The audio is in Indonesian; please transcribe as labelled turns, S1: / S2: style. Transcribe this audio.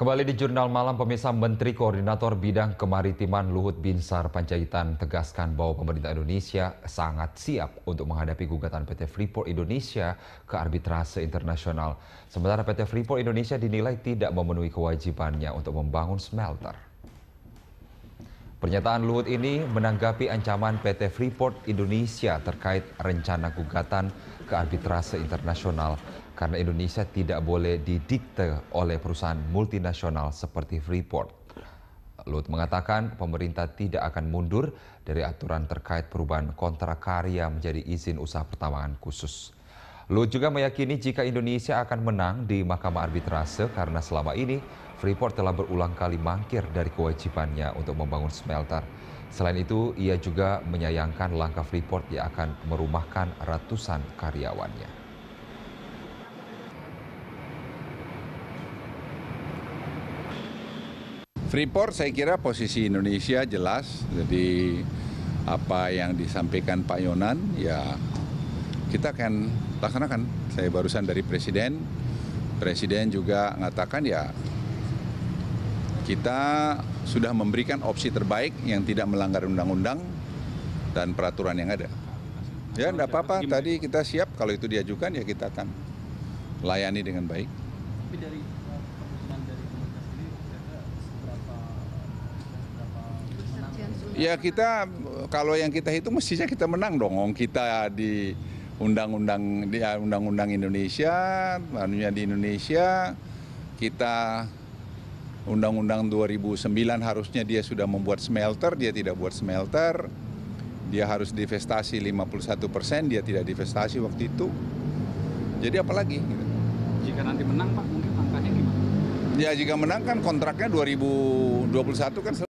S1: Kembali di Jurnal Malam, pemirsa Menteri Koordinator Bidang Kemaritiman Luhut Binsar Panjaitan tegaskan bahwa pemerintah Indonesia sangat siap untuk menghadapi gugatan PT Freeport Indonesia ke arbitrase internasional. Sementara PT Freeport Indonesia dinilai tidak memenuhi kewajibannya untuk membangun smelter. Pernyataan Luhut ini menanggapi ancaman PT Freeport Indonesia terkait rencana gugatan ke arbitrase internasional karena Indonesia tidak boleh didikte oleh perusahaan multinasional seperti Freeport. Luhut mengatakan pemerintah tidak akan mundur dari aturan terkait perubahan kontrak karya menjadi izin usaha pertambangan khusus. Luhut juga meyakini jika Indonesia akan menang di Mahkamah Arbitrase karena selama ini Freeport telah berulang kali mangkir dari kewajibannya untuk membangun smelter. Selain itu, ia juga menyayangkan langkah Freeport yang akan merumahkan ratusan karyawannya.
S2: Freeport saya kira posisi Indonesia jelas, jadi apa yang disampaikan Pak Yonan ya kita akan laksanakan. Saya barusan dari Presiden, Presiden juga mengatakan ya kita sudah memberikan opsi terbaik yang tidak melanggar undang-undang dan peraturan yang ada. Ya, tidak apa-apa. Tadi kita siap kalau itu diajukan ya kita akan layani dengan baik. Eh, gitu? Ya kita kalau yang kita hitung mestinya kita menang dong. Kita di undang-undang di eh, undang-undang Indonesia, manusia di Indonesia kita Undang-Undang 2009 harusnya dia sudah membuat smelter, dia tidak buat smelter. Dia harus divestasi 51 persen, dia tidak divestasi waktu itu. Jadi apalagi?
S1: Jika nanti menang Pak, mungkin angkanya gimana?
S2: Ya jika menang kan kontraknya 2021 kan